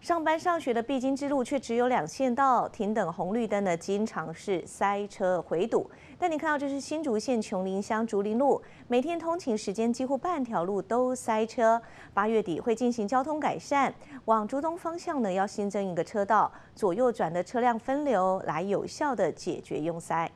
上班上学的必经之路，却只有两线道，停等红绿灯的经常是塞车回堵。但你看到，这是新竹县琼林乡竹林路，每天通勤时间几乎半条路都塞车。八月底会进行交通改善，往竹东方向呢要新增一个车道，左右转的车辆分流，来有效的解决拥塞。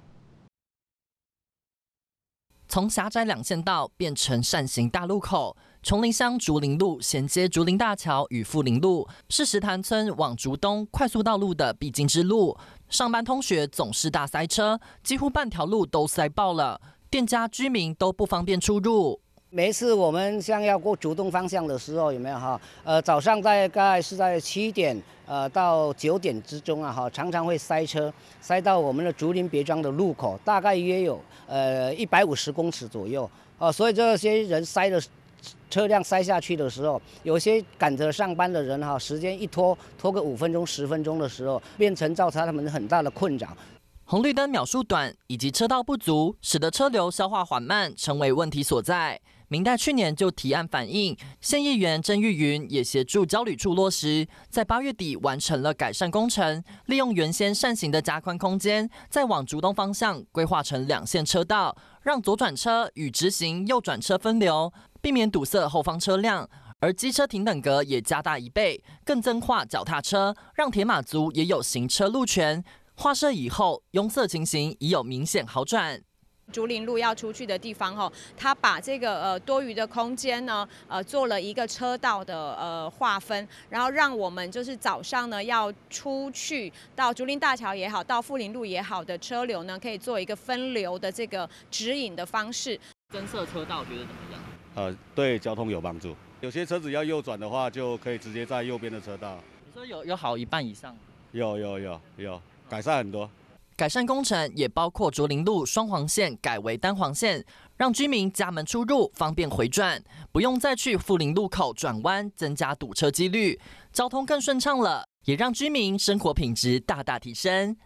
从狭窄两线道变成扇形大路口，丛林乡竹林路衔接竹林大桥与富林路，是石潭村往竹东快速道路的必经之路。上班通学总是大塞车，几乎半条路都塞爆了，店家居民都不方便出入。每次我们像要过竹东方向的时候，有没有哈？呃，早上大概是在七点呃到九点之中啊，哈，常常会塞车，塞到我们的竹林别庄的路口，大概约有呃一百五十公尺左右啊。所以这些人塞的车辆塞下去的时候，有些赶着上班的人哈，时间一拖拖个五分钟十分钟的时候，变成造成他们很大的困扰。红绿灯秒数短以及车道不足，使得车流消化缓慢，成为问题所在。明代去年就提案反映，县议员郑玉云也协助交旅处落实，在八月底完成了改善工程，利用原先扇形的加宽空间，再往竹东方向规划成两线车道，让左转车与直行右转车分流，避免堵塞后方车辆。而机车停等格也加大一倍，更增化脚踏车，让铁马族也有行车路权。画设以后，拥塞情形已有明显好转。竹林路要出去的地方哦，他把这个呃多余的空间呢，呃做了一个车道的呃划分，然后让我们就是早上呢要出去到竹林大桥也好，到富林路也好的车流呢，可以做一个分流的这个指引的方式。增设车道，觉得怎么样？呃，对交通有帮助。有些车子要右转的话，就可以直接在右边的车道。你说有有好一半以上？有有有有，改善很多。改善工程也包括竹林路双黄线改为单黄线，让居民家门出入方便回转，不用再去富林路口转弯，增加堵车几率，交通更顺畅了，也让居民生活品质大大提升。